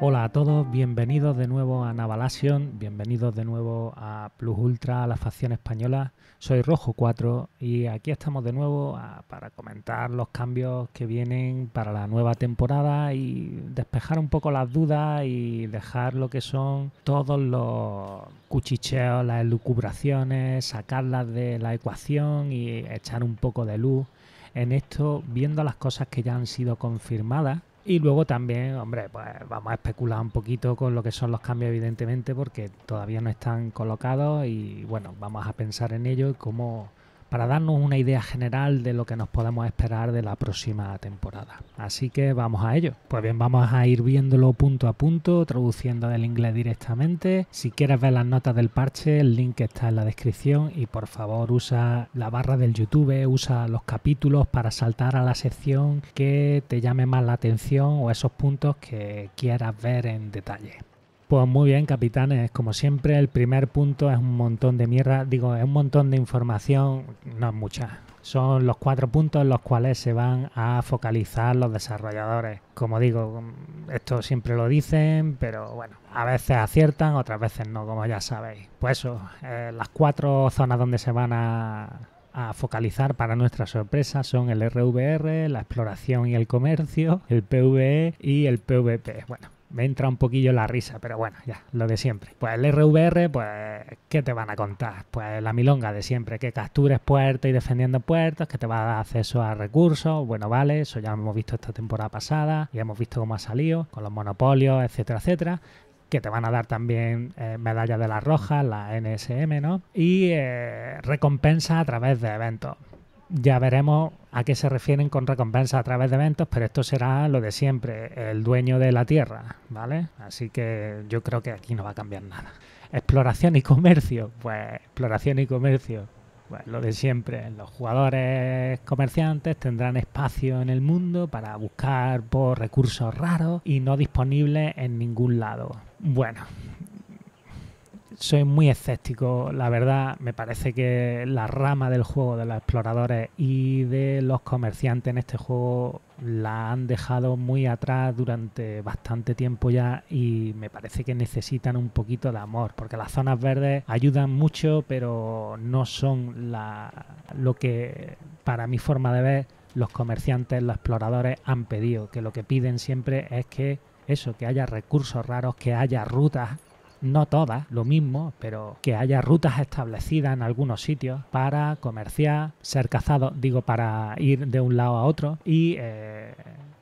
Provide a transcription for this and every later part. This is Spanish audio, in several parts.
Hola a todos, bienvenidos de nuevo a Navalation, bienvenidos de nuevo a Plus Ultra, a la facción española. Soy Rojo 4 y aquí estamos de nuevo ah, para comentar los cambios que vienen para la nueva temporada y despejar un poco las dudas y dejar lo que son todos los cuchicheos, las elucubraciones, sacarlas de la ecuación y echar un poco de luz en esto, viendo las cosas que ya han sido confirmadas y luego también, hombre, pues vamos a especular un poquito con lo que son los cambios, evidentemente, porque todavía no están colocados y bueno, vamos a pensar en ello y cómo, para darnos una idea general de lo que nos podemos esperar de la próxima temporada. Así que vamos a ello. Pues bien, vamos a ir viéndolo punto a punto, traduciendo del inglés directamente. Si quieres ver las notas del parche, el link está en la descripción y por favor usa la barra del YouTube, usa los capítulos para saltar a la sección que te llame más la atención o esos puntos que quieras ver en detalle. Pues muy bien, capitanes. Como siempre, el primer punto es un montón de mierda. Digo, es un montón de información, no es mucha. Son los cuatro puntos en los cuales se van a focalizar los desarrolladores. Como digo, esto siempre lo dicen, pero bueno, a veces aciertan, otras veces no, como ya sabéis. Pues eso, eh, las cuatro zonas donde se van a, a focalizar para nuestra sorpresa son el RVR, la exploración y el comercio, el PVE y el PVP. Bueno, me entra un poquillo la risa, pero bueno, ya, lo de siempre. Pues el RVR, pues, ¿qué te van a contar? Pues la milonga de siempre, que captures puertas y defendiendo puertas, que te va a dar acceso a recursos, bueno, vale, eso ya lo hemos visto esta temporada pasada, y hemos visto cómo ha salido, con los monopolios, etcétera, etcétera que te van a dar también eh, medalla de la Roja, la NSM, ¿no? Y eh, recompensa a través de eventos. Ya veremos a qué se refieren con recompensa a través de eventos, pero esto será lo de siempre, el dueño de la tierra, ¿vale? Así que yo creo que aquí no va a cambiar nada. Exploración y comercio, pues exploración y comercio, pues lo de siempre, los jugadores comerciantes tendrán espacio en el mundo para buscar por recursos raros y no disponibles en ningún lado. Bueno, soy muy escéptico. La verdad, me parece que la rama del juego de los exploradores y de los comerciantes en este juego la han dejado muy atrás durante bastante tiempo ya y me parece que necesitan un poquito de amor, porque las zonas verdes ayudan mucho, pero no son la, lo que, para mi forma de ver, los comerciantes, los exploradores han pedido, que lo que piden siempre es que eso, que haya recursos raros, que haya rutas no todas, lo mismo, pero que haya rutas establecidas en algunos sitios para comerciar, ser cazado, digo, para ir de un lado a otro y eh,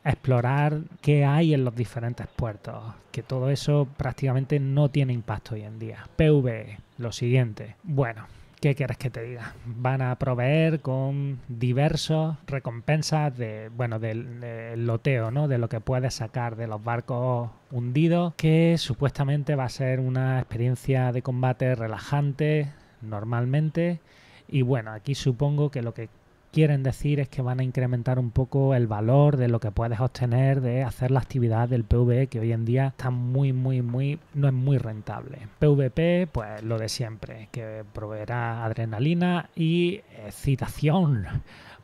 explorar qué hay en los diferentes puertos, que todo eso prácticamente no tiene impacto hoy en día. PV, e, lo siguiente. Bueno, ¿Qué quieres que te diga? Van a proveer con diversos recompensas de, bueno, del, del loteo, ¿no? De lo que puedes sacar de los barcos hundidos, que supuestamente va a ser una experiencia de combate relajante normalmente. Y bueno, aquí supongo que lo que quieren decir es que van a incrementar un poco el valor de lo que puedes obtener de hacer la actividad del PvE que hoy en día está muy, muy, muy, no es muy rentable. PvP, pues lo de siempre, que proveerá adrenalina y excitación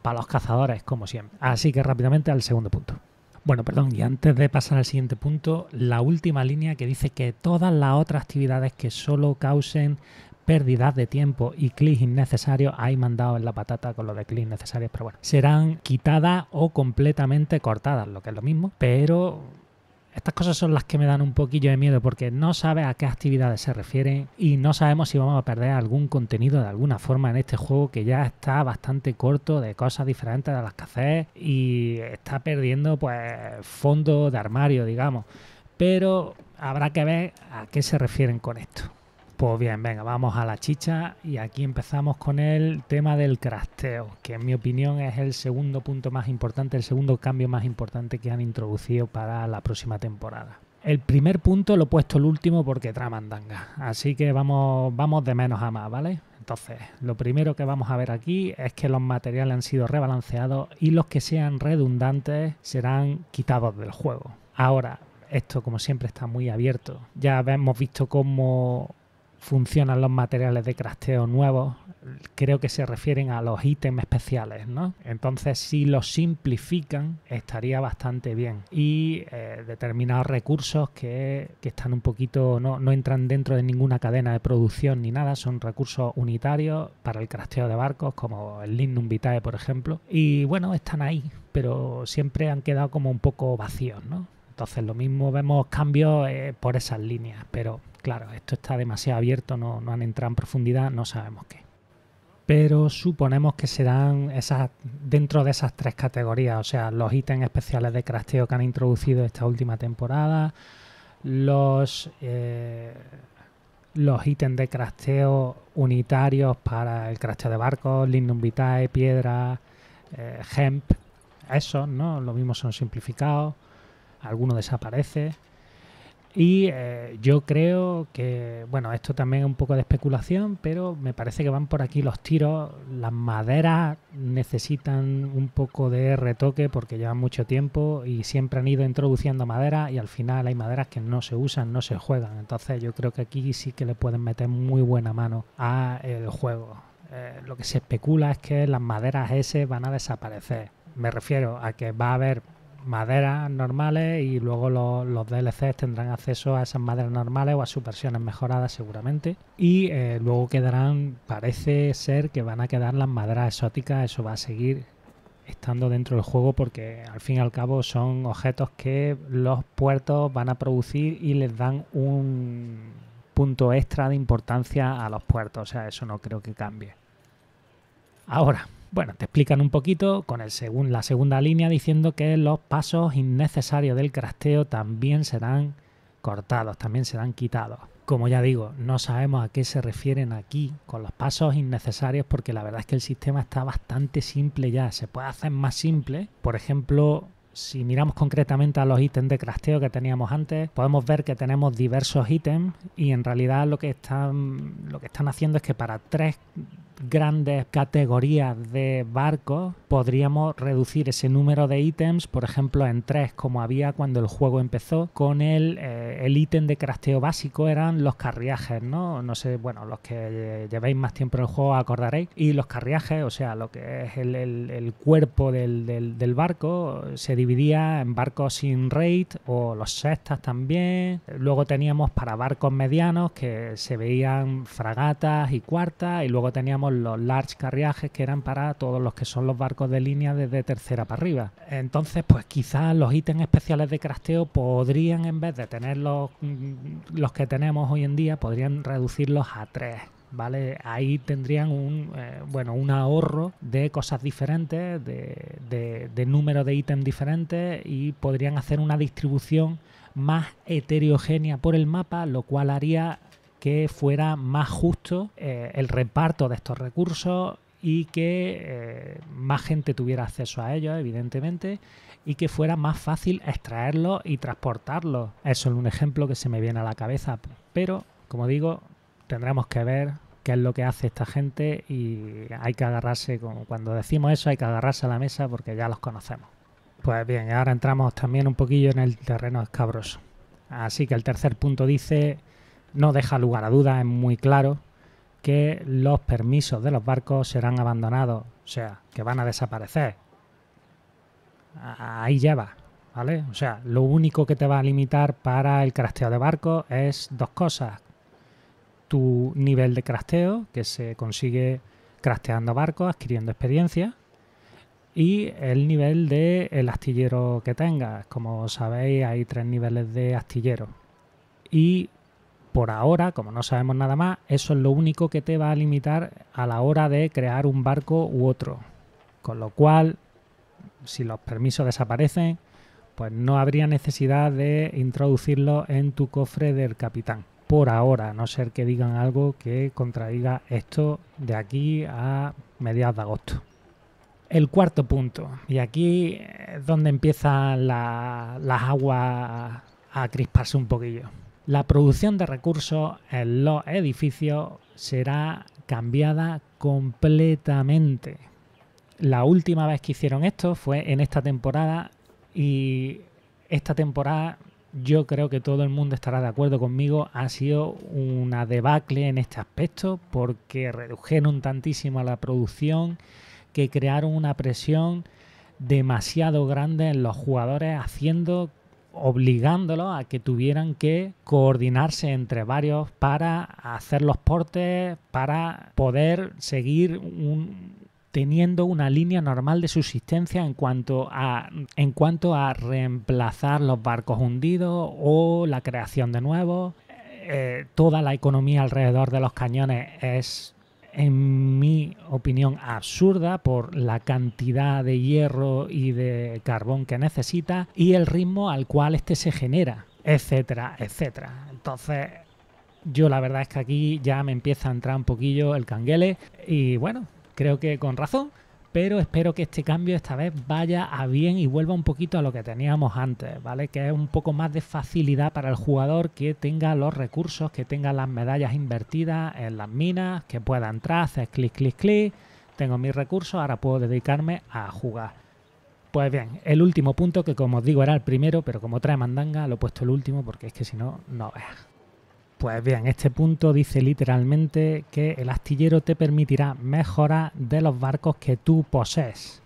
para los cazadores, como siempre. Así que rápidamente al segundo punto. Bueno, perdón, y antes de pasar al siguiente punto, la última línea que dice que todas las otras actividades que solo causen pérdidas de tiempo y clics innecesarios, hay mandado en la patata con lo de clics innecesarios pero bueno, serán quitadas o completamente cortadas, lo que es lo mismo, pero estas cosas son las que me dan un poquillo de miedo porque no sabes a qué actividades se refieren y no sabemos si vamos a perder algún contenido de alguna forma en este juego que ya está bastante corto de cosas diferentes de las que hacer y está perdiendo pues fondo de armario, digamos. Pero habrá que ver a qué se refieren con esto. Pues bien, venga, vamos a la chicha y aquí empezamos con el tema del crasteo, que en mi opinión es el segundo punto más importante, el segundo cambio más importante que han introducido para la próxima temporada. El primer punto lo he puesto el último porque tramandanga, así que vamos, vamos de menos a más, ¿vale? Entonces, lo primero que vamos a ver aquí es que los materiales han sido rebalanceados y los que sean redundantes serán quitados del juego. Ahora, esto como siempre está muy abierto. Ya hemos visto cómo funcionan los materiales de crafteo nuevos, creo que se refieren a los ítems especiales, ¿no? Entonces, si los simplifican, estaría bastante bien. Y eh, determinados recursos que, están un poquito, no, entran dentro de ninguna cadena de producción ni nada, son recursos unitarios para el crasteo de barcos, como el Lindum Vitae, por ejemplo. Y bueno, están ahí, pero siempre han quedado como un poco vacíos, ¿no? Entonces lo mismo vemos cambios eh, por esas líneas, pero claro, esto está demasiado abierto, no, han entrado en profundidad, no sabemos qué. Pero suponemos que serán esas dentro de esas tres categorías, o sea, los ítems especiales de crafteo que han introducido esta última temporada, los, eh, los ítems de crafteo unitarios para el crafteo de barcos, lindum Vitae, piedra, eh, hemp, eso, ¿no? Lo mismo son simplificados alguno desaparece. Y eh, yo creo que, bueno, esto también es un poco de especulación, pero me parece que van por aquí los tiros. Las maderas necesitan un poco de retoque porque llevan mucho tiempo y siempre han ido introduciendo madera y al final hay maderas que no se usan, no se juegan. Entonces yo creo que aquí sí que le pueden meter muy buena mano a el juego. Eh, lo que se especula es que las maderas S van a desaparecer. Me refiero a que va a haber maderas normales y luego los, los DLCs tendrán acceso a esas maderas normales o a sus versiones mejoradas seguramente. Y eh, luego quedarán, parece ser que van a quedar las maderas exóticas, eso va a seguir estando dentro del juego porque al fin y al cabo son objetos que los puertos van a producir y les dan un punto extra de importancia a los puertos, o sea, eso no creo que cambie. Ahora, bueno, te explican un poquito con el la segunda línea diciendo que los pasos innecesarios del crasteo también serán cortados, también serán quitados. Como ya digo, no sabemos a qué se refieren aquí con los pasos innecesarios porque la verdad es que el sistema está bastante simple ya, se puede hacer más simple. Por ejemplo, si miramos concretamente a los ítems de crasteo que teníamos antes, podemos ver que tenemos diversos ítems y en realidad lo que están, lo que están haciendo es que para tres grandes categorías de barcos, podríamos reducir ese número de ítems, por ejemplo, en tres, como había cuando el juego empezó, con el, eh, ítem de crafteo básico eran los carriajes, ¿no? sé, bueno, los que eh, llevéis más tiempo en el juego acordaréis. Y los carriajes, o sea, lo que es el, cuerpo del, barco, se dividía en barcos sin raid o los sextas también. Luego teníamos para barcos medianos que se veían fragatas y cuartas, y luego teníamos los large carriajes que eran para todos los que son los barcos de línea desde tercera para arriba. Entonces, pues quizás los ítems especiales de crasteo podrían, en vez de tener los, mm, los que tenemos hoy en día, podrían reducirlos a tres. ¿Vale? Ahí tendrían un, eh, bueno, un ahorro de cosas diferentes, de, de número de ítems diferentes y podrían hacer una distribución más heterogénea por el mapa, lo cual haría que fuera más justo eh, el reparto de estos recursos y que eh, más gente tuviera acceso a ellos, evidentemente, y que fuera más fácil extraerlos y transportarlos. Eso es un ejemplo que se me viene a la cabeza, pero, como digo, tendremos que ver qué es lo que hace esta gente y hay que agarrarse, cuando decimos eso, hay que agarrarse a la mesa porque ya los conocemos. Pues bien, ahora entramos también un poquillo en el terreno escabroso. Así que el tercer punto dice no deja lugar a dudas, es muy claro que los permisos de los barcos serán abandonados, o sea, que van a desaparecer. Ahí lleva, ¿vale? O sea, lo único que te va a limitar para el crasteo de barcos es dos cosas. Tu nivel de crasteo, que se consigue crasteando barcos, adquiriendo experiencia, y el nivel del el astillero que tengas. Como sabéis, hay tres niveles de astillero. Y por ahora, como no sabemos nada más, eso es lo único que te va a limitar a la hora de crear un barco u otro. Con lo cual, si los permisos desaparecen, pues no habría necesidad de introducirlos en tu cofre del capitán. Por ahora, a no ser que digan algo que contradiga esto de aquí a mediados de agosto. El cuarto punto, y aquí es donde empiezan las aguas a crisparse un poquillo la producción de recursos en los edificios será cambiada completamente. La última vez que hicieron esto fue en esta temporada y esta temporada yo creo que todo el mundo estará de acuerdo conmigo, ha sido una debacle en este aspecto porque redujeron tantísimo la producción que crearon una presión demasiado grande en los jugadores haciendo obligándolos a que tuvieran que coordinarse entre varios para hacer los portes, para poder seguir teniendo una línea normal de subsistencia en cuanto a en cuanto a reemplazar los barcos hundidos o la creación de nuevos. Eh, toda la economía alrededor de los cañones es en mi opinión, absurda por la cantidad de hierro y de carbón que necesita y el ritmo al cual este se genera, etcétera, etcétera. Entonces, yo la verdad es que aquí ya me empieza a entrar un poquillo el canguele y bueno, creo que con razón pero espero que este cambio esta vez vaya a bien y vuelva un poquito a lo que teníamos antes, ¿vale? Que es un poco más de facilidad para el jugador que tenga los recursos, que tenga las medallas invertidas en las minas, que pueda entrar, hacer clic, clic, clic, tengo mis recursos, ahora puedo dedicarme a jugar. Pues bien, el último punto, que como os digo era el primero, pero como trae mandanga, lo he puesto el último porque es que si no, no veas. Pues bien, este punto dice literalmente que el astillero te permitirá mejora de los barcos que tú posees.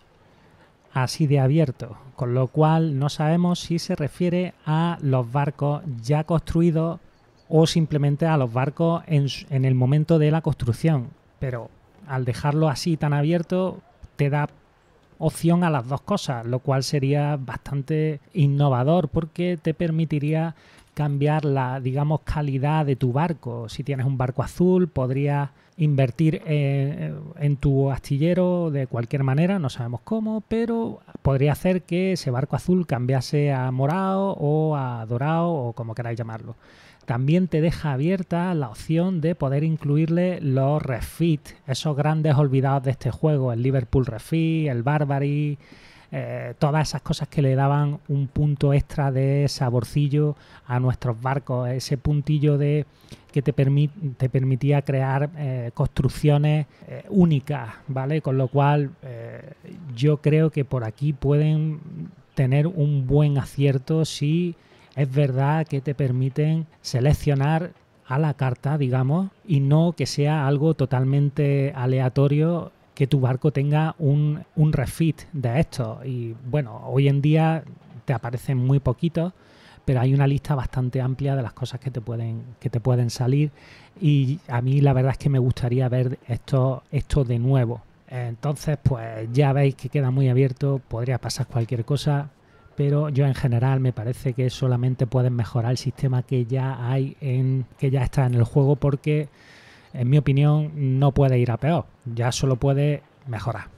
Así de abierto, con lo cual no sabemos si se refiere a los barcos ya construidos o simplemente a los barcos en, en el momento de la construcción. Pero al dejarlo así tan abierto, te da opción a las dos cosas, lo cual sería bastante innovador porque te permitiría cambiar la, digamos, calidad de tu barco. Si tienes un barco azul, podrías invertir eh, en, tu astillero de cualquier manera, no sabemos cómo, pero podría hacer que ese barco azul cambiase a morado o a dorado o como queráis llamarlo. También te deja abierta la opción de poder incluirle los refit, esos grandes olvidados de este juego, el Liverpool Refit, el Barbary, eh, todas esas cosas que le daban un punto extra de saborcillo a nuestros barcos, ese puntillo de que te, permitía crear eh, construcciones eh, únicas, ¿vale? Con lo cual yo creo que por aquí pueden tener un buen acierto si es verdad que te permiten seleccionar a la carta, digamos, y no que sea algo totalmente aleatorio que tu barco tenga un, un refit de esto Y bueno, hoy en día te aparecen muy poquitos, pero hay una lista bastante amplia de las cosas que te pueden, que te pueden salir. Y a mí la verdad es que me gustaría ver esto, esto de nuevo. Entonces, pues ya veis que queda muy abierto, podría pasar cualquier cosa, pero yo en general me parece que solamente pueden mejorar el sistema que ya hay en que ya está en el juego porque en mi opinión, no puede ir a peor, ya solo puede mejorar.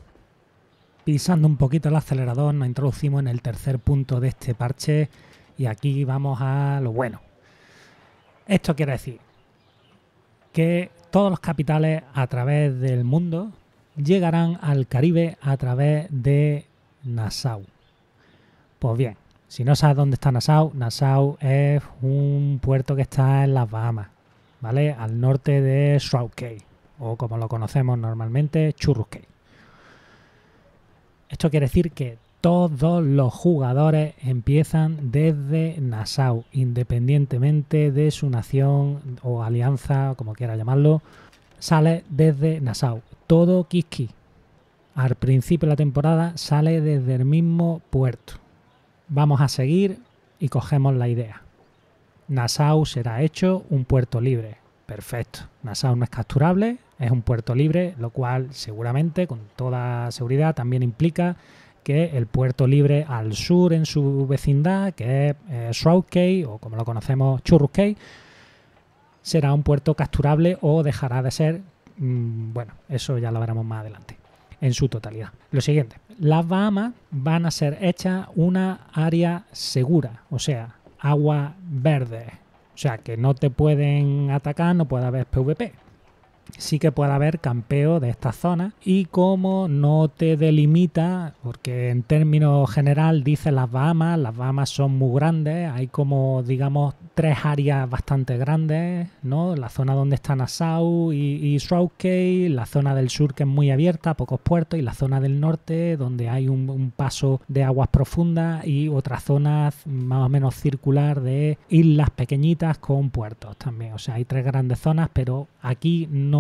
Pisando un poquito el acelerador, nos introducimos en el tercer punto de este parche y aquí vamos a lo bueno. Esto quiere decir que todos los capitales a través del mundo llegarán al Caribe a través de Nassau. Pues bien, si no sabes dónde está Nassau, Nassau es un puerto que está en las Bahamas. ¿vale? Al norte de Shroud Cay, o como lo conocemos normalmente, Churrus Cay. Esto quiere decir que todos los jugadores empiezan desde Nassau, independientemente de su nación o alianza, como quiera llamarlo, sale desde Nassau. Todo Kiski al principio de la temporada sale desde el mismo puerto. Vamos a seguir y cogemos la idea. Nassau será hecho un puerto libre. Perfecto. Nassau no es capturable, es un puerto libre, lo cual seguramente, con toda seguridad, también implica que el puerto libre al sur en su vecindad, que es eh, Shroud Cay o como lo conocemos Churrus Cay, será un puerto capturable o dejará de ser. Mm, bueno, eso ya lo veremos más adelante en su totalidad. Lo siguiente, las Bahamas van a ser hechas una área segura, o sea, agua verde. O sea, que no te pueden atacar, no puede haber PvP sí que puede haber campeo de esta zona y como no te delimita, porque en términos general dice las Bahamas, las Bahamas son muy grandes, hay como digamos tres áreas bastante grandes, ¿no? La zona donde está Nassau y, y Cay, la zona del sur que es muy abierta, pocos puertos, y la zona del norte donde hay un, paso de aguas profundas y otras zonas más o menos circular de islas pequeñitas con puertos también. O sea, hay tres grandes zonas, pero aquí no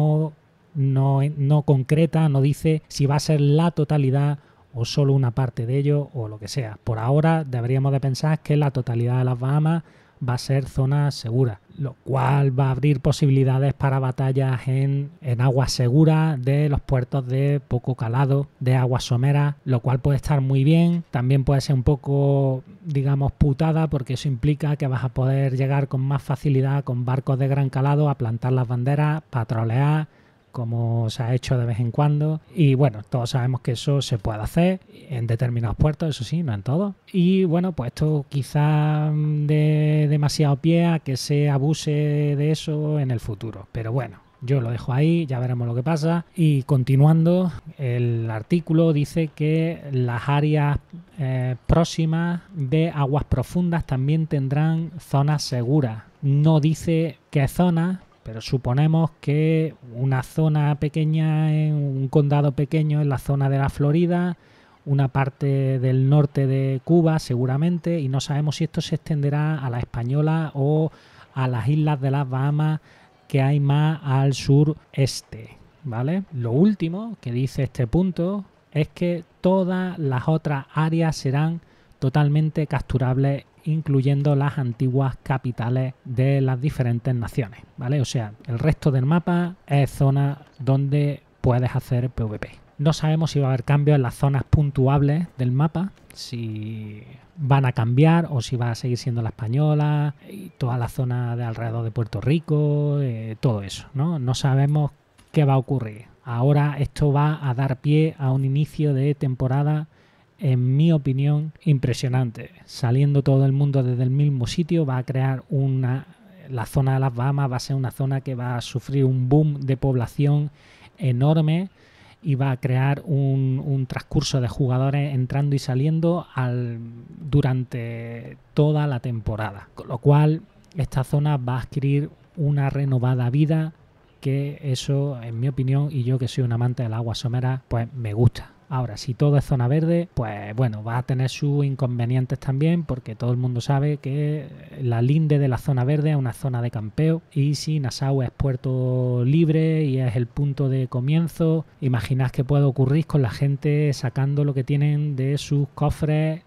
no, no, concreta, no dice si va a ser la totalidad o solo una parte de ello o lo que sea. Por ahora deberíamos de pensar que la totalidad de las Bahamas va a ser zona segura, lo cual va a abrir posibilidades para batallas en, en aguas seguras de los puertos de poco calado, de aguas someras, lo cual puede estar muy bien. También puede ser un poco, digamos, putada, porque eso implica que vas a poder llegar con más facilidad con barcos de gran calado a plantar las banderas, patrolear como se ha hecho de vez en cuando. Y bueno, todos sabemos que eso se puede hacer en determinados puertos, eso sí, no en todos. Y bueno, pues esto quizá mm, de demasiado pie a que se abuse de eso en el futuro. Pero bueno, yo lo dejo ahí, ya veremos lo que pasa. Y continuando, el artículo dice que las áreas eh, próximas de aguas profundas también tendrán zonas seguras. No dice qué zonas, pero suponemos que una zona pequeña, en un condado pequeño en la zona de la Florida, una parte del norte de Cuba seguramente, y no sabemos si esto se extenderá a la española o a las islas de las Bahamas que hay más al sureste. ¿Vale? Lo último que dice este punto es que todas las otras áreas serán totalmente capturables incluyendo las antiguas capitales de las diferentes naciones, ¿vale? O sea, el resto del mapa es zona donde puedes hacer PvP. No sabemos si va a haber cambios en las zonas puntuables del mapa, si van a cambiar o si va a seguir siendo la española, y toda la zona de alrededor de Puerto Rico, eh, todo eso, ¿no? No sabemos qué va a ocurrir. Ahora esto va a dar pie a un inicio de temporada en mi opinión, impresionante. Saliendo todo el mundo desde el mismo sitio va a crear una... La zona de las Bahamas va a ser una zona que va a sufrir un boom de población enorme y va a crear un, un, transcurso de jugadores entrando y saliendo al, durante toda la temporada. Con lo cual, esta zona va a adquirir una renovada vida que eso, en mi opinión, y yo que soy un amante del agua somera, pues me gusta. Ahora, si todo es zona verde, pues bueno, va a tener sus inconvenientes también, porque todo el mundo sabe que la linde de la zona verde es una zona de campeo. Y si Nassau es puerto libre y es el punto de comienzo, imaginad que puede ocurrir con la gente sacando lo que tienen de sus cofres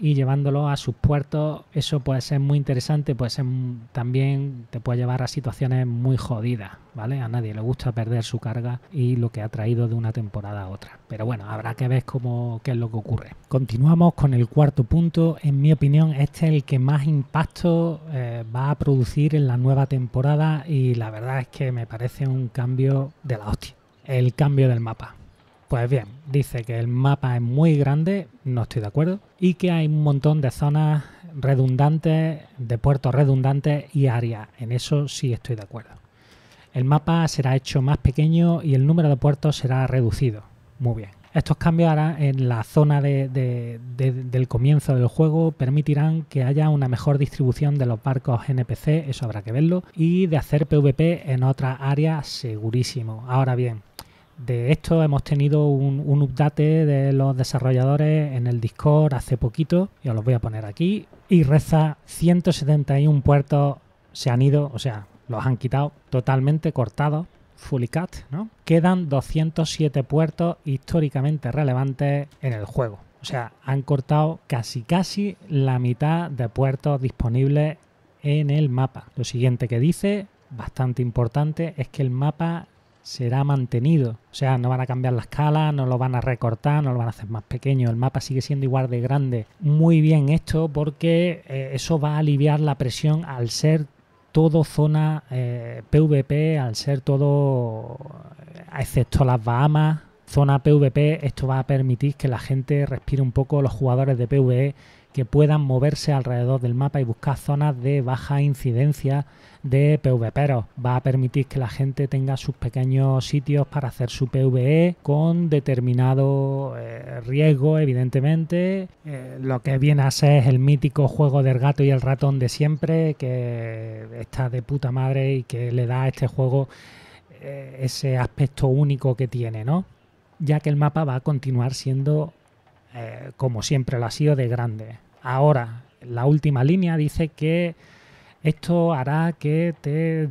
y llevándolo a sus puertos. Eso puede ser muy interesante, puede ser también te puede llevar a situaciones muy jodidas, ¿vale? A nadie le gusta perder su carga y lo que ha traído de una temporada a otra. Pero bueno, habrá que ver cómo qué es lo que ocurre. Continuamos con el cuarto punto. En mi opinión, este es el que más impacto eh, va a producir en la nueva temporada y la verdad es que me parece un cambio de la hostia. El cambio del mapa pues bien, dice que el mapa es muy grande, no estoy de acuerdo, y que hay un montón de zonas redundantes, de puertos redundantes y áreas. En eso sí estoy de acuerdo. El mapa será hecho más pequeño y el número de puertos será reducido. Muy bien. Estos cambios en la zona del comienzo del juego permitirán que haya una mejor distribución de los barcos NPC, eso habrá que verlo, y de hacer PvP en otras áreas segurísimo. Ahora bien, de esto hemos tenido un, update de los desarrolladores en el Discord hace poquito, y os los voy a poner aquí, y reza 171 puertos se han ido, o sea, los han quitado totalmente cortados, fully cut, ¿no? Quedan 207 puertos históricamente relevantes en el juego. O sea, han cortado casi casi la mitad de puertos disponibles en el mapa. Lo siguiente que dice, bastante importante, es que el mapa será mantenido. O sea, no van a cambiar la escala, no lo van a recortar, no lo van a hacer más pequeño. El mapa sigue siendo igual de grande. Muy bien esto porque eh, eso va a aliviar la presión al ser todo zona PvP, eh, al ser todo, eh, excepto las Bahamas, zona PvP, esto va a permitir que la gente respire un poco, los jugadores de PvE que puedan moverse alrededor del mapa y buscar zonas de baja incidencia de pero Va a permitir que la gente tenga sus pequeños sitios para hacer su PvE con determinado eh, riesgo, evidentemente. Eh, lo que viene a ser es el mítico juego del gato y el ratón de siempre, que está de puta madre y que le da a este juego eh, ese aspecto único que tiene, ¿no? ya que el mapa va a continuar siendo eh, como siempre lo ha sido, de grande. Ahora, la última línea dice que esto hará que te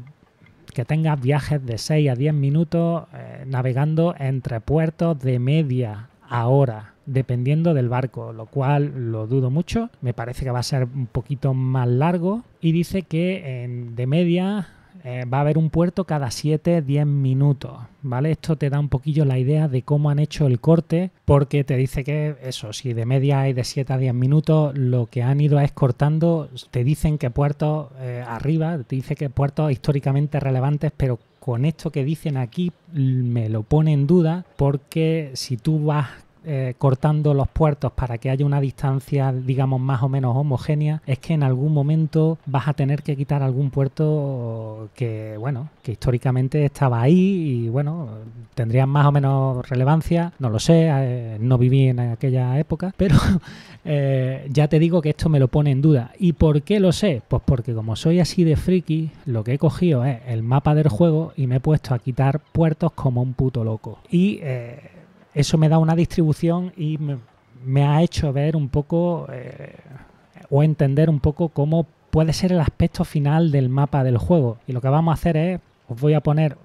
tengas viajes de 6 a 10 minutos eh, navegando entre puertos de media hora, dependiendo del barco, lo cual lo dudo mucho. Me parece que va a ser un poquito más largo. Y dice que en, de media eh, va a haber un puerto cada 7-10 minutos, ¿vale? Esto te da un poquillo la idea de cómo han hecho el corte, porque te dice que eso, si de media hay de 7 a 10 minutos, lo que han ido es cortando, te dicen que puertos eh, arriba, te dice que puertos históricamente relevantes, pero con esto que dicen aquí me lo pone en duda, porque si tú vas eh, cortando los puertos para que haya una distancia, digamos, más o menos homogénea, es que en algún momento vas a tener que quitar algún puerto que, bueno, que históricamente estaba ahí y, bueno, tendrían más o menos relevancia, no lo sé, eh, no viví en aquella época, pero eh, ya te digo que esto me lo pone en duda. ¿Y por qué lo sé? Pues porque como soy así de friki, lo que he cogido es el mapa del juego y me he puesto a quitar puertos como un puto loco. Y eso me da una distribución y me, ha hecho ver un poco eh, o entender un poco cómo puede ser el aspecto final del mapa del juego. Y lo que vamos a hacer es, os voy a poner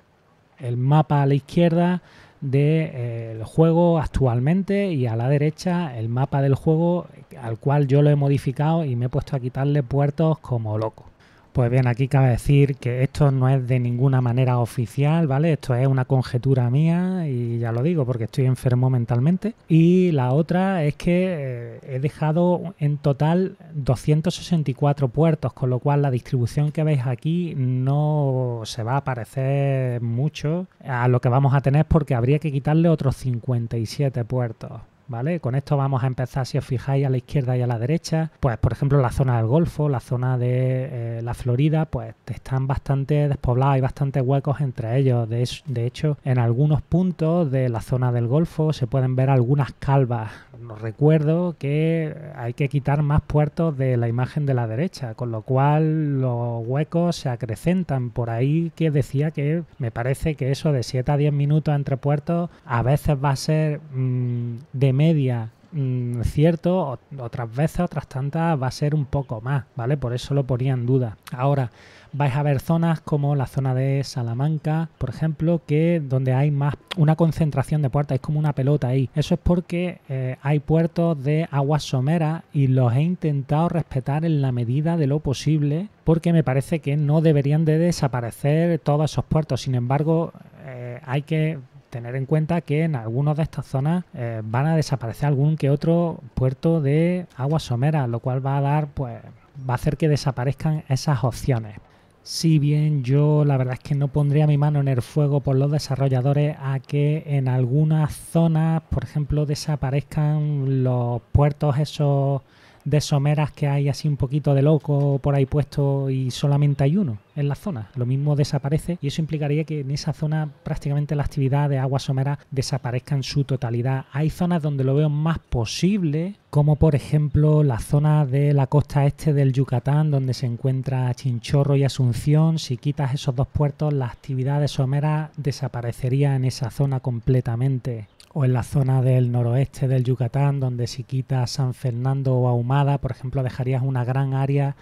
el mapa a la izquierda del eh, juego actualmente y a la derecha el mapa del juego al cual yo lo he modificado y me he puesto a quitarle puertos como loco. Pues bien, aquí cabe decir que esto no es de ninguna manera oficial, ¿vale? Esto es una conjetura mía y ya lo digo porque estoy enfermo mentalmente. Y la otra es que eh, he dejado en total 264 puertos, con lo cual la distribución que veis aquí no se va a parecer mucho a lo que vamos a tener porque habría que quitarle otros 57 puertos. ¿vale? Con esto vamos a empezar, si os fijáis, a la izquierda y a la derecha. Pues, por ejemplo, la zona del Golfo, la zona de eh, la Florida, pues están bastante despoblados hay bastantes huecos entre ellos. De, de, hecho, en algunos puntos de la zona del Golfo se pueden ver algunas calvas. Os recuerdo que hay que quitar más puertos de la imagen de la derecha, con lo cual los huecos se acrecentan. Por ahí que decía que me parece que eso de 7 a 10 minutos entre puertos a veces va a ser mm, de menos media mm, cierto, otras veces, otras tantas va a ser un poco más, ¿vale? Por eso lo ponía en duda. Ahora, vais a ver zonas como la zona de Salamanca, por ejemplo, que donde hay más una concentración de puertas, es como una pelota ahí. Eso es porque eh, hay puertos de aguas someras y los he intentado respetar en la medida de lo posible, porque me parece que no deberían de desaparecer todos esos puertos. Sin embargo, eh, hay que tener en cuenta que en algunas de estas zonas eh, van a desaparecer algún que otro puerto de aguas someras, lo cual va a dar, pues, va a hacer que desaparezcan esas opciones. Si bien yo la verdad es que no pondría mi mano en el fuego por los desarrolladores a que en algunas zonas, por ejemplo, desaparezcan los puertos esos de someras que hay así un poquito de loco por ahí puesto y solamente hay uno en la zona. Lo mismo desaparece y eso implicaría que en esa zona prácticamente la actividad de agua somera desaparezca en su totalidad. Hay zonas donde lo veo más posible, como por ejemplo la zona de la costa este del Yucatán donde se encuentra Chinchorro y Asunción. Si quitas esos dos puertos, la actividad de somera desaparecería en esa zona completamente o en la zona del noroeste del Yucatán, donde si quitas San Fernando o Ahumada, por ejemplo, dejarías una gran área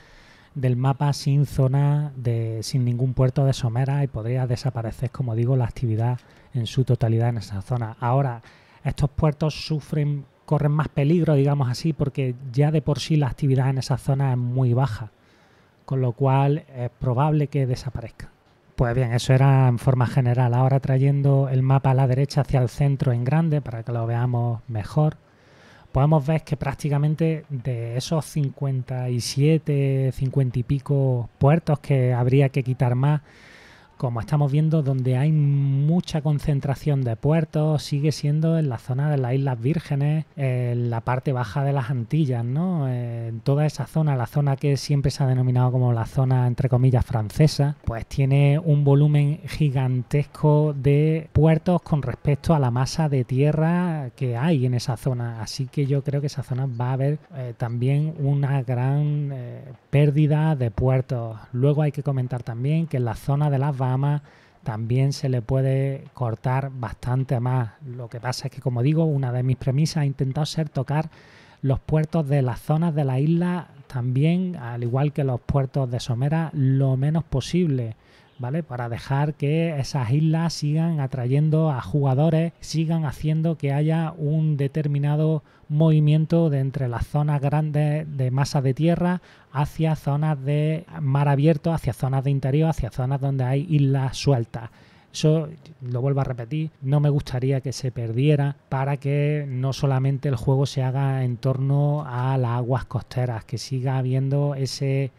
del mapa sin zona de sin ningún puerto de Somera y podría desaparecer, como digo, la actividad en su totalidad en esa zona. Ahora, estos puertos sufren corren más peligro, digamos así, porque ya de por sí la actividad en esa zona es muy baja, con lo cual es probable que desaparezca. Pues bien, eso era en forma general. Ahora trayendo el mapa a la derecha hacia el centro en grande para que lo veamos mejor, podemos ver que prácticamente de esos 57, 50 y pico puertos que habría que quitar más, como estamos viendo, donde hay mucha concentración de puertos, sigue siendo en la zona de las Islas Vírgenes, en la parte baja de las Antillas, ¿no? En toda esa zona, la zona que siempre se ha denominado como la zona, entre comillas, francesa, pues tiene un volumen gigantesco de puertos con respecto a la masa de tierra que hay en esa zona. Así que yo creo que esa zona va a haber eh, también una gran eh, pérdida de puertos. Luego hay que comentar también que en la zona de las también se le puede cortar bastante más. Lo que pasa es que, como digo, una de mis premisas ha intentado ser tocar los puertos de las zonas de la isla también, al igual que los puertos de Somera, lo menos posible. Para dejar que esas islas sigan atrayendo a jugadores, sigan haciendo que haya un determinado movimiento de entre las zonas grandes de masa de tierra hacia zonas de mar abierto, hacia zonas de interior, hacia zonas donde hay islas sueltas. Eso lo vuelvo a repetir, no me gustaría que se perdiera para que no solamente el juego se haga en torno a las aguas costeras, que siga habiendo ese,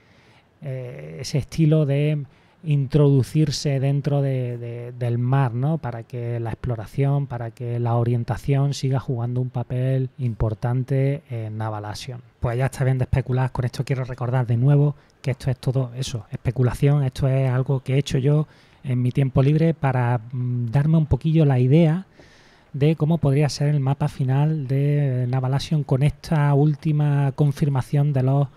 eh, ese estilo de introducirse dentro de, del mar, ¿no? Para que la exploración, para que la orientación siga jugando un papel importante en Navalation. Pues ya está bien de especular, con esto quiero recordar de nuevo que esto es todo eso, especulación, esto es algo que he hecho yo en mi tiempo libre para mm, darme un poquillo la idea de cómo podría ser el mapa final de Navalation con esta última confirmación de los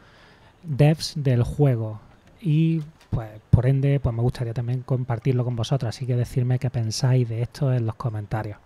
devs del juego. Y pues, por ende, pues me gustaría también compartirlo con vosotros, así que decirme qué pensáis de esto en los comentarios.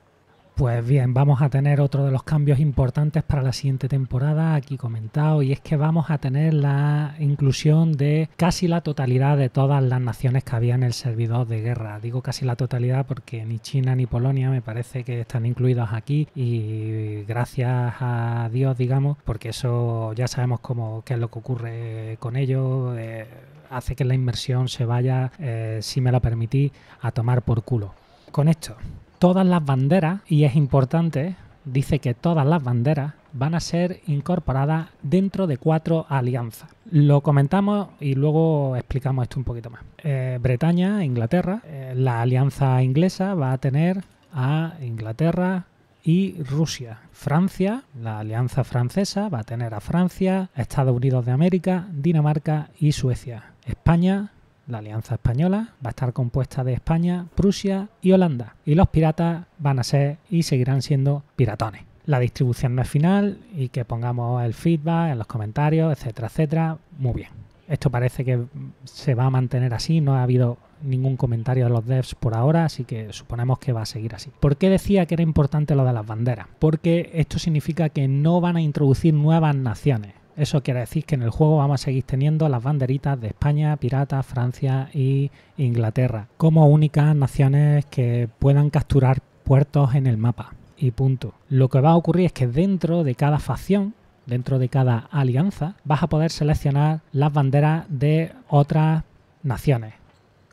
Pues bien, vamos a tener otro de los cambios importantes para la siguiente temporada aquí comentado y es que vamos a tener la inclusión de casi la totalidad de todas las naciones que había en el servidor de guerra. Digo casi la totalidad porque ni China ni Polonia me parece que están incluidos aquí y gracias a Dios digamos porque eso ya sabemos cómo, qué es lo que ocurre con ellos. Eh, hace que la inversión se vaya, eh, si me la permití a tomar por culo. Con esto, todas las banderas, y es importante, dice que todas las banderas van a ser incorporadas dentro de cuatro alianzas. Lo comentamos y luego explicamos esto un poquito más. Eh, Bretaña, Inglaterra, eh, la alianza inglesa va a tener a Inglaterra y Rusia. Francia, la alianza francesa va a tener a Francia, Estados Unidos de América, Dinamarca y Suecia. España, la Alianza Española, va a estar compuesta de España, Prusia y Holanda. Y los piratas van a ser y seguirán siendo piratones. La distribución no es final y que pongamos el feedback en los comentarios, etcétera, etcétera. Muy bien. Esto parece que se va a mantener así, no ha habido ningún comentario de los devs por ahora, así que suponemos que va a seguir así. ¿Por qué decía que era importante lo de las banderas? Porque esto significa que no van a introducir nuevas naciones. Eso quiere decir que en el juego vamos a seguir teniendo las banderitas de España, Pirata, Francia y Inglaterra como únicas naciones que puedan capturar puertos en el mapa. Y punto. Lo que va a ocurrir es que dentro de cada facción, dentro de cada alianza, vas a poder seleccionar las banderas de otras naciones.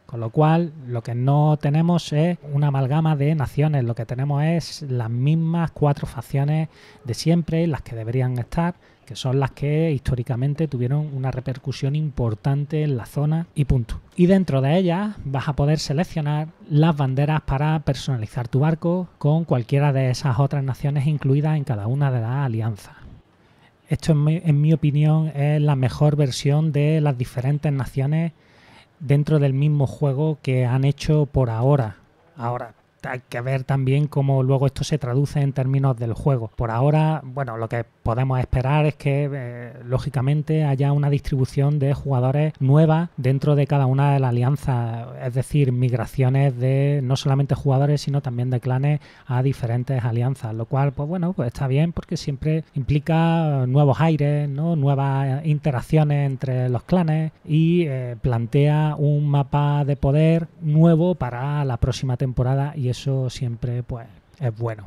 Con lo cual, lo que no tenemos es una amalgama de naciones, lo que tenemos es las mismas cuatro facciones de siempre, las que deberían estar, que son las que históricamente tuvieron una repercusión importante en la zona y punto. Y dentro de ellas vas a poder seleccionar las banderas para personalizar tu barco con cualquiera de esas otras naciones incluidas en cada una de las alianzas. Esto, en mi, en mi opinión, es la mejor versión de las diferentes naciones dentro del mismo juego que han hecho por ahora. Ahora, hay que ver también cómo luego esto se traduce en términos del juego. Por ahora, bueno, lo que podemos esperar es que, eh, lógicamente, haya una distribución de jugadores nuevas dentro de cada una de las alianzas, es decir, migraciones de no solamente jugadores, sino también de clanes a diferentes alianzas, lo cual, pues bueno, pues está bien porque siempre implica nuevos aires, nuevas eh, interacciones entre los clanes y eh, plantea un mapa de poder nuevo para la próxima temporada y eso siempre pues es bueno.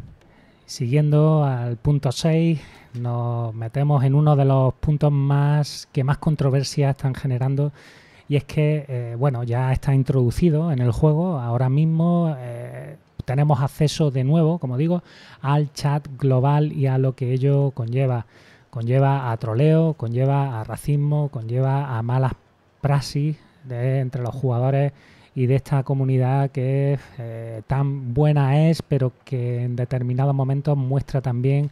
Siguiendo al punto 6, nos metemos en uno de los puntos más que más controversia están generando y es que, eh, bueno, ya está introducido en el juego. Ahora mismo eh, tenemos acceso de nuevo, como digo, al chat global y a lo que ello conlleva. Conlleva a troleo, conlleva a racismo, conlleva a malas praxis de, entre los jugadores y de esta comunidad que eh, tan buena es, pero que en determinados momentos muestra también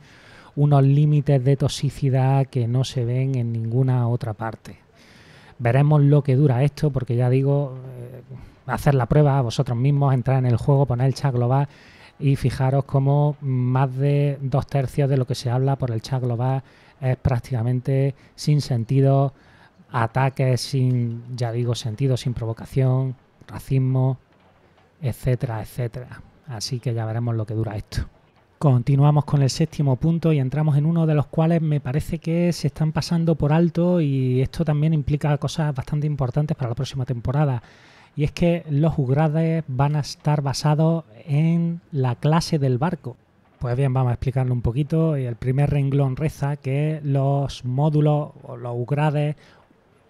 unos límites de toxicidad que no se ven en ninguna otra parte. Veremos lo que dura esto, porque ya digo, eh, hacer la prueba a vosotros mismos, entrar en el juego, poner el chat global y fijaros cómo más de dos tercios de lo que se habla por el chat global es prácticamente sin sentido, ataques sin, ya digo, sentido, sin provocación, racismo, etcétera, etcétera. Así que ya veremos lo que dura esto. Continuamos con el séptimo punto y entramos en uno de los cuales me parece que se están pasando por alto y esto también implica cosas bastante importantes para la próxima temporada. Y es que los Ugrades van a estar basados en la clase del barco. Pues bien, vamos a explicarlo un poquito. El primer renglón reza que los módulos o los upgrades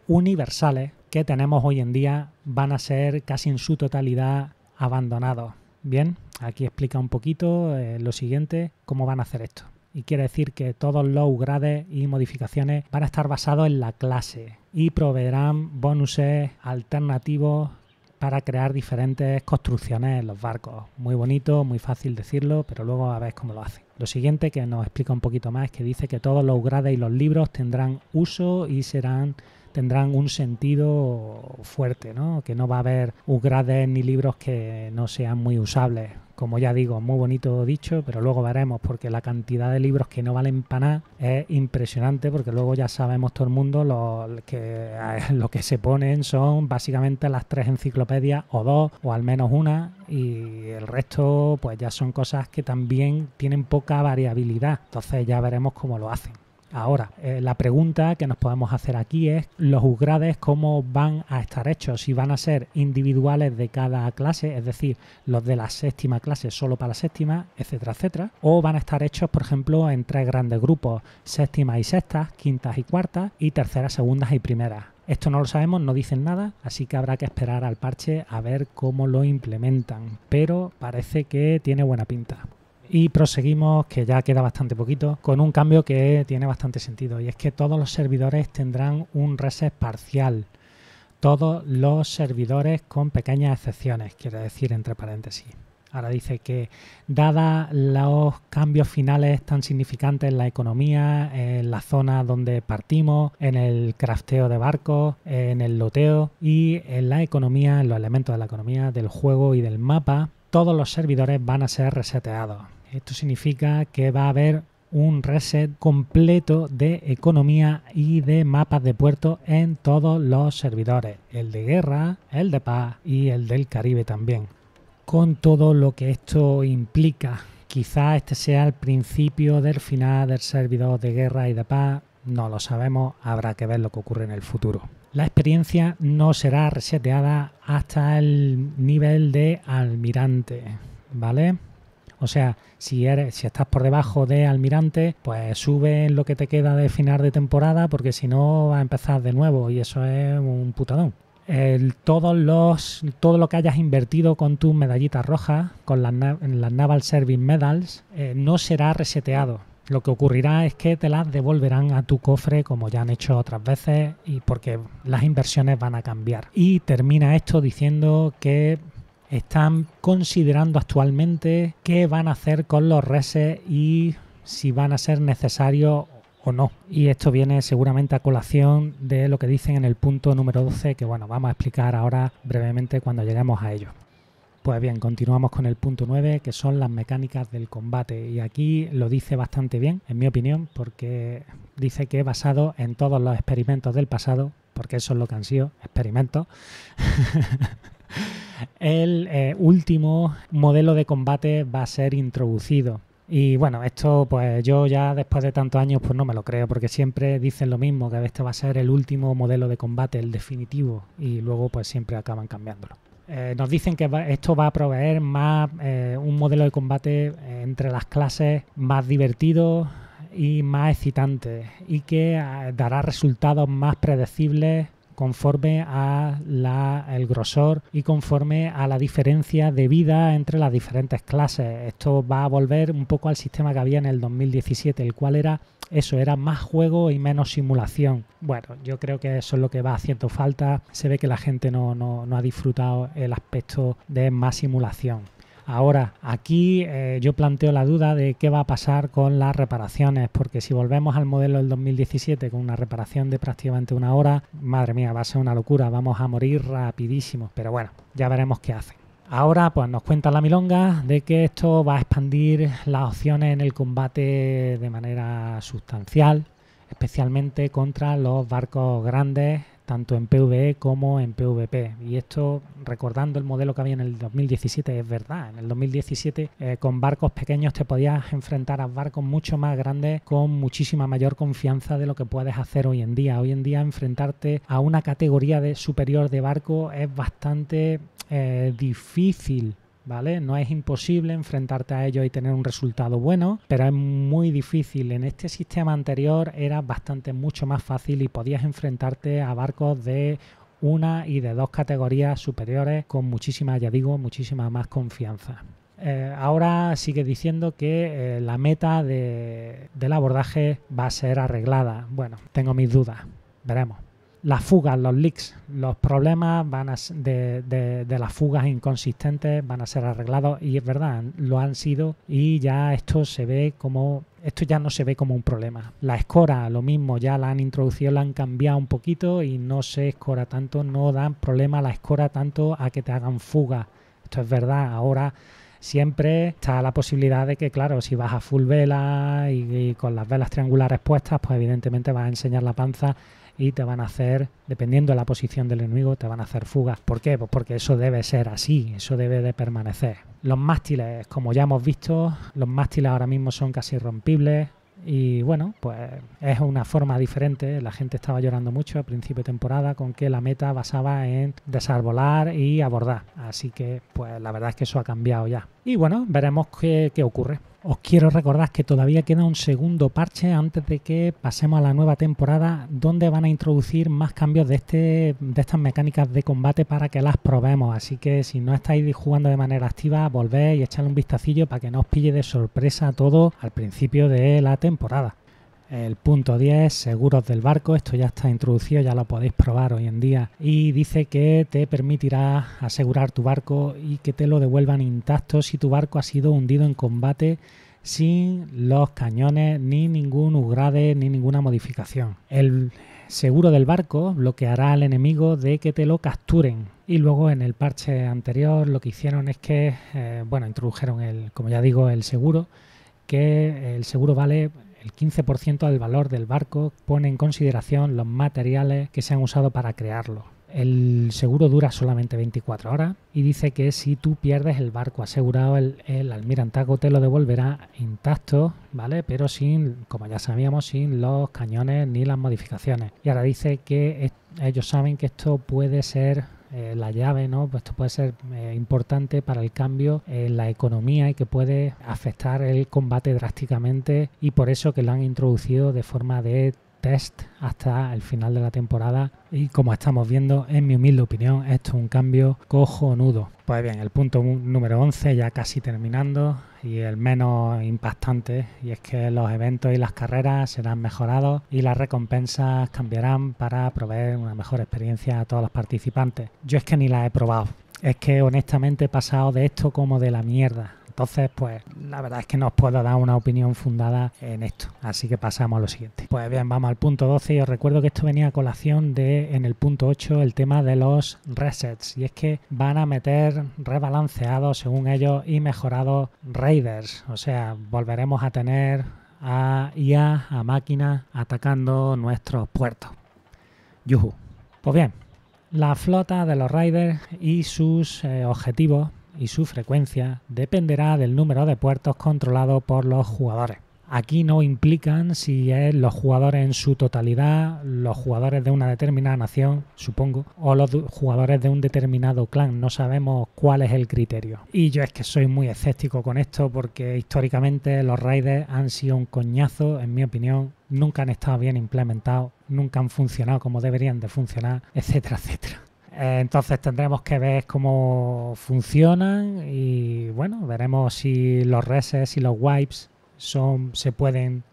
universales que tenemos hoy en día van a ser casi en su totalidad abandonados. Bien, aquí explica un poquito eh, lo siguiente, cómo van a hacer esto. Y quiere decir que todos los grades y modificaciones van a estar basados en la clase y proveerán bonuses alternativos para crear diferentes construcciones en los barcos. Muy bonito, muy fácil decirlo, pero luego a ver cómo lo hacen. Lo siguiente que nos explica un poquito más es que dice que todos los grades y los libros tendrán uso y serán tendrán un sentido fuerte, ¿no? Que no va a haber upgrades ni libros que no sean muy usables. Como ya digo, muy bonito dicho, pero luego veremos, porque la cantidad de libros que no valen para nada es impresionante, porque luego ya sabemos todo el mundo lo que, lo que se ponen son básicamente las tres enciclopedias, o dos, o al menos una, y el resto, pues ya son cosas que también tienen poca variabilidad. Entonces ya veremos cómo lo hacen. Ahora, eh, la pregunta que nos podemos hacer aquí es los upgrades cómo van a estar hechos, si van a ser individuales de cada clase, es decir, los de la séptima clase solo para la séptima, etcétera, etcétera, o van a estar hechos, por ejemplo, en tres grandes grupos, séptimas y sexta, quintas y cuartas, y terceras, segundas y primeras. Esto no lo sabemos, no dicen nada, así que habrá que esperar al parche a ver cómo lo implementan, pero parece que tiene buena pinta. Y proseguimos, que ya queda bastante poquito, con un cambio que tiene bastante sentido, y es que todos los servidores tendrán un reset parcial. Todos los servidores con pequeñas excepciones, quiere decir entre paréntesis. Ahora dice que, dada los cambios finales tan significantes en la economía, en la zona donde partimos, en el crafteo de barcos, en el loteo y en la economía, en los elementos de la economía, del juego y del mapa, todos los servidores van a ser reseteados. Esto significa que va a haber un reset completo de economía y de mapas de puertos en todos los servidores, el de guerra, el de paz y el del Caribe también. Con todo lo que esto implica, quizá este sea el principio del final del servidor de guerra y de paz, no lo sabemos, habrá que ver lo que ocurre en el futuro. La experiencia no será reseteada hasta el nivel de almirante, ¿vale? O sea, si, eres, si estás por debajo de almirante, pues sube en lo que te queda de final de temporada porque si no vas a empezar de nuevo y eso es un putadón. todos los, todo lo que hayas invertido con tus medallitas rojas, con las, Naval Service Medals, eh, no será reseteado. Lo que ocurrirá es que te las devolverán a tu cofre como ya han hecho otras veces y porque las inversiones van a cambiar. Y termina esto diciendo que están considerando actualmente qué van a hacer con los reses y si van a ser necesarios o no. Y esto viene seguramente a colación de lo que dicen en el punto número 12, que bueno, vamos a explicar ahora brevemente cuando lleguemos a ello. Pues bien, continuamos con el punto 9, que son las mecánicas del combate. Y aquí lo dice bastante bien, en mi opinión, porque dice que basado en todos los experimentos del pasado, porque eso es lo que han sido, experimentos, el eh, último modelo de combate va a ser introducido. Y bueno, esto pues yo ya después de tantos años pues no me lo creo, porque siempre dicen lo mismo, que este va a ser el último modelo de combate, el definitivo, y luego pues siempre acaban cambiándolo. Eh, nos dicen que esto va a proveer más eh, un modelo de combate entre las clases más divertido y más excitante y que dará resultados más predecibles conforme a la, el grosor y conforme a la diferencia de vida entre las diferentes clases. Esto va a volver un poco al sistema que había en el 2017, el cual era eso, era más juego y menos simulación. Bueno, yo creo que eso es lo que va haciendo falta. Se ve que la gente no, no ha disfrutado el aspecto de más simulación. Ahora, aquí eh, yo planteo la duda de qué va a pasar con las reparaciones, porque si volvemos al modelo del 2017 con una reparación de prácticamente una hora, madre mía, va a ser una locura, vamos a morir rapidísimo. Pero bueno, ya veremos qué hacen. Ahora pues nos cuenta la milonga de que esto va a expandir las opciones en el combate de manera sustancial, especialmente contra los barcos grandes tanto en PvE como en PvP. Y esto, recordando el modelo que había en el 2017, es verdad. En el 2017, eh, con barcos pequeños te podías enfrentar a barcos mucho más grandes con muchísima mayor confianza de lo que puedes hacer hoy en día. Hoy en día, enfrentarte a una categoría de superior de barco es bastante eh, difícil ¿vale? No es imposible enfrentarte a ellos y tener un resultado bueno, pero es muy difícil. En este sistema anterior era bastante mucho más fácil y podías enfrentarte a barcos de una y de dos categorías superiores con muchísima, ya digo, muchísima más confianza. Eh, ahora sigue diciendo que eh, la meta del abordaje va a ser arreglada. Bueno, tengo mis dudas. Veremos las fugas, los leaks, los problemas van a, de, de, las fugas inconsistentes van a ser arreglados y es verdad, lo han sido y ya esto se ve como, esto ya no se ve como un problema. La escora, lo mismo, ya la han introducido, la han cambiado un poquito y no se escora tanto, no dan problema la escora tanto a que te hagan fuga. Esto es verdad, ahora siempre está la posibilidad de que, claro, si vas a full vela y, y con las velas triangulares puestas, pues evidentemente vas a enseñar la panza y te van a hacer, dependiendo de la posición del enemigo, te van a hacer fugas. ¿Por qué? Pues porque eso debe ser así, eso debe de permanecer. Los mástiles, como ya hemos visto, los mástiles ahora mismo son casi rompibles. Y bueno, pues es una forma diferente. La gente estaba llorando mucho a principio de temporada con que la meta basaba en desarbolar y abordar. Así que, pues la verdad es que eso ha cambiado ya. Y bueno, veremos qué, qué ocurre. Os quiero recordar que todavía queda un segundo parche antes de que pasemos a la nueva temporada donde van a introducir más cambios de, este, estas mecánicas de combate para que las probemos. Así que si no estáis jugando de manera activa, volved y echadle un vistacillo para que no os pille de sorpresa todo al principio de la temporada. El punto 10, seguros del barco, esto ya está introducido, ya lo podéis probar hoy en día. Y dice que te permitirá asegurar tu barco y que te lo devuelvan intacto si tu barco ha sido hundido en combate sin los cañones, ni ningún upgrade, ni ninguna modificación. El seguro del barco bloqueará al enemigo de que te lo capturen. Y luego en el parche anterior lo que hicieron es que, eh, bueno, introdujeron el, como ya digo, el seguro, que el seguro vale el 15% del valor del barco pone en consideración los materiales que se han usado para crearlo. El seguro dura solamente 24 horas y dice que si tú pierdes el barco asegurado, el, almirante te lo devolverá intacto, ¿vale? Pero sin, como ya sabíamos, sin los cañones ni las modificaciones. Y ahora dice que ellos saben que esto puede ser eh, la llave, ¿no? Pues esto puede ser eh, importante para el cambio en la economía y que puede afectar el combate drásticamente y por eso que lo han introducido de forma de test hasta el final de la temporada y como estamos viendo, en mi humilde opinión, esto es un cambio cojo nudo. Pues bien, el punto número 11 ya casi terminando y el menos impactante y es que los eventos y las carreras serán mejorados y las recompensas cambiarán para proveer una mejor experiencia a todos los participantes. Yo es que ni las he probado. Es que honestamente he pasado de esto como de la mierda entonces, pues la verdad es que no os puedo dar una opinión fundada en esto. Así que pasamos a lo siguiente. Pues bien, vamos al punto 12 y os recuerdo que esto venía a colación de en el punto 8 el tema de los resets. Y es que van a meter rebalanceados, según ellos, y mejorados raiders. O sea, volveremos a tener a IA, a máquina, atacando nuestros puertos. Yuhu. Pues bien, la flota de los raiders y sus eh, objetivos y su frecuencia dependerá del número de puertos controlados por los jugadores. Aquí no implican si es los jugadores en su totalidad, los jugadores de una determinada nación, supongo, o los jugadores de un determinado clan. No sabemos cuál es el criterio. Y yo es que soy muy escéptico con esto porque históricamente los raiders han sido un coñazo, en mi opinión. Nunca han estado bien implementados, nunca han funcionado como deberían de funcionar, etcétera, etcétera. Eh, entonces tendremos que ver cómo funcionan y bueno, veremos si los reses y los wipes son, se pueden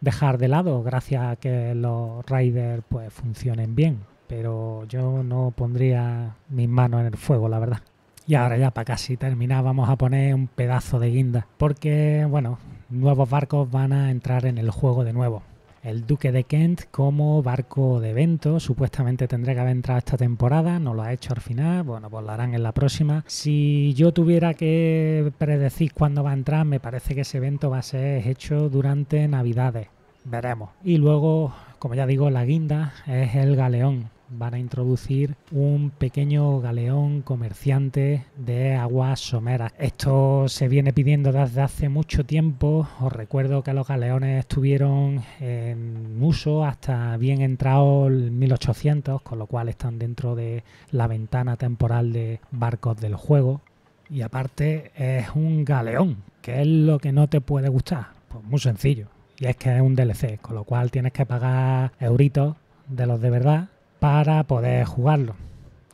dejar de lado gracias a que los riders pues funcionen bien. Pero yo no pondría mis manos en el fuego, la verdad. Y ahora ya para casi terminar vamos a poner un pedazo de guinda. Porque bueno, nuevos barcos van a entrar en el juego de nuevo el Duque de Kent como barco de evento. Supuestamente tendré que haber entrado esta temporada, no lo ha hecho al final, bueno, pues lo harán en la próxima. Si yo tuviera que predecir cuándo va a entrar, me parece que ese evento va a ser hecho durante Navidades. Veremos. Y luego, como ya digo, la guinda es el galeón van a introducir un pequeño galeón comerciante de aguas someras. Esto se viene pidiendo desde hace mucho tiempo. Os recuerdo que los galeones estuvieron en uso hasta bien entrado el 1800, con lo cual están dentro de la ventana temporal de barcos del juego. Y aparte es un galeón, que es lo que no te puede gustar. Pues muy sencillo. Y es que es un DLC, con lo cual tienes que pagar euritos de los de verdad para poder jugarlo.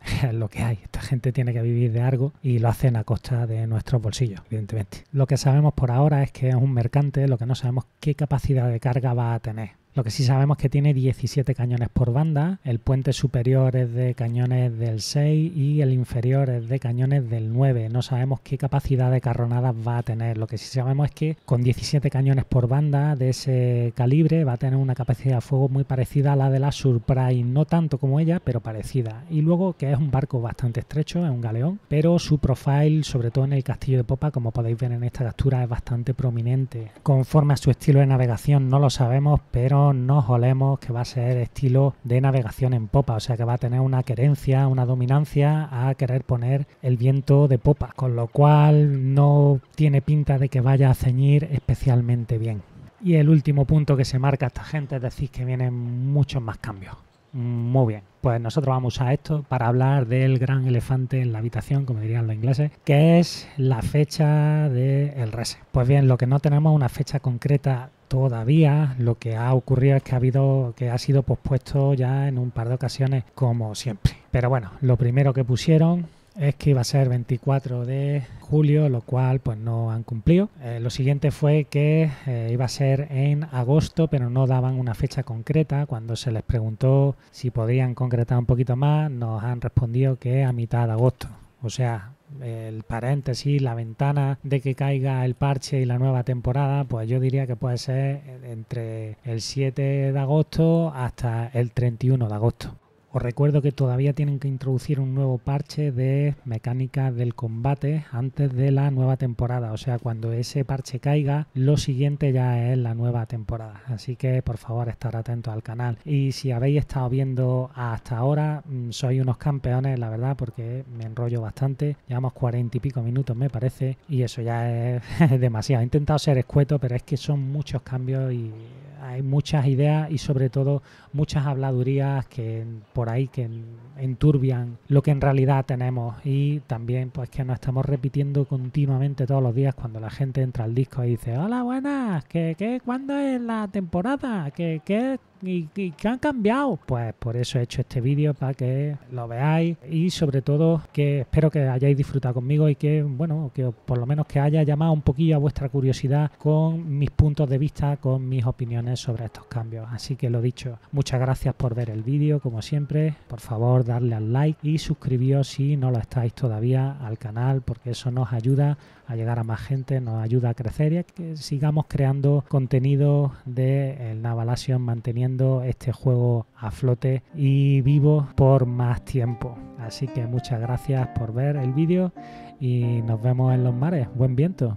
Es lo que hay. Esta gente tiene que vivir de algo y lo hacen a costa de nuestros bolsillos, evidentemente. Lo que sabemos por ahora es que es un mercante, lo que no sabemos qué capacidad de carga va a tener. Lo que sí sabemos es que tiene 17 cañones por banda, el puente superior es de cañones del 6 y el inferior es de cañones del 9. No sabemos qué capacidad de carronadas va a tener. Lo que sí sabemos es que con 17 cañones por banda de ese calibre va a tener una capacidad de fuego muy parecida a la de la Surprise, no tanto como ella, pero parecida. Y luego que es un barco bastante estrecho, es un galeón, pero su profile, sobre todo en el castillo de popa, como podéis ver en esta captura, es bastante prominente. Conforme a su estilo de navegación no lo sabemos, pero no nos olemos que va a ser estilo de navegación en popa, o sea que va a tener una querencia, una dominancia a querer poner el viento de popa, con lo cual no tiene pinta de que vaya a ceñir especialmente bien. Y el último punto que se marca esta gente es decir que vienen muchos más cambios. Muy bien, pues nosotros vamos a esto para hablar del gran elefante en la habitación, como dirían los ingleses, que es la fecha del el reset. Pues bien, lo que no tenemos una fecha concreta todavía lo que ha ocurrido es que ha habido que ha sido pospuesto ya en un par de ocasiones como siempre pero bueno lo primero que pusieron es que iba a ser 24 de julio, lo cual pues no han cumplido. Eh, lo siguiente fue que eh, iba a ser en agosto, pero no daban una fecha concreta. Cuando se les preguntó si podían concretar un poquito más, nos han respondido que a mitad de agosto. O sea, el paréntesis, la ventana de que caiga el parche y la nueva temporada, pues yo diría que puede ser entre el 7 de agosto hasta el 31 de agosto. Os recuerdo que todavía tienen que introducir un nuevo parche de mecánica del combate antes de la nueva temporada. O sea, cuando ese parche caiga, lo siguiente ya es la nueva temporada. Así que por favor estar atentos al canal. Y si habéis estado viendo hasta ahora, mm, soy unos campeones, la verdad, porque me enrollo bastante. Llevamos cuarenta y pico minutos, me parece. Y eso ya es demasiado. He intentado ser escueto, pero es que son muchos cambios y hay muchas ideas y sobre todo muchas habladurías que por ahí que enturbian lo que en realidad tenemos y también pues que nos estamos repitiendo continuamente todos los días cuando la gente entra al disco y dice hola buenas que qué cuándo es la temporada ¿Qué qué y, qué que han cambiado. Pues por eso he hecho este vídeo, para que lo veáis y sobre todo que espero que hayáis disfrutado conmigo y que, bueno, que por lo menos que haya llamado un poquillo a vuestra curiosidad con mis puntos de vista, con mis opiniones sobre estos cambios. Así que lo dicho, muchas gracias por ver el vídeo, como siempre. Por favor, darle al like y suscribiros si no lo estáis todavía al canal, porque eso nos ayuda a llegar a más gente, nos ayuda a crecer y a que sigamos creando contenido del Navalation, manteniendo este juego a flote y vivo por más tiempo. Así que muchas gracias por ver el vídeo y nos vemos en los mares. Buen viento.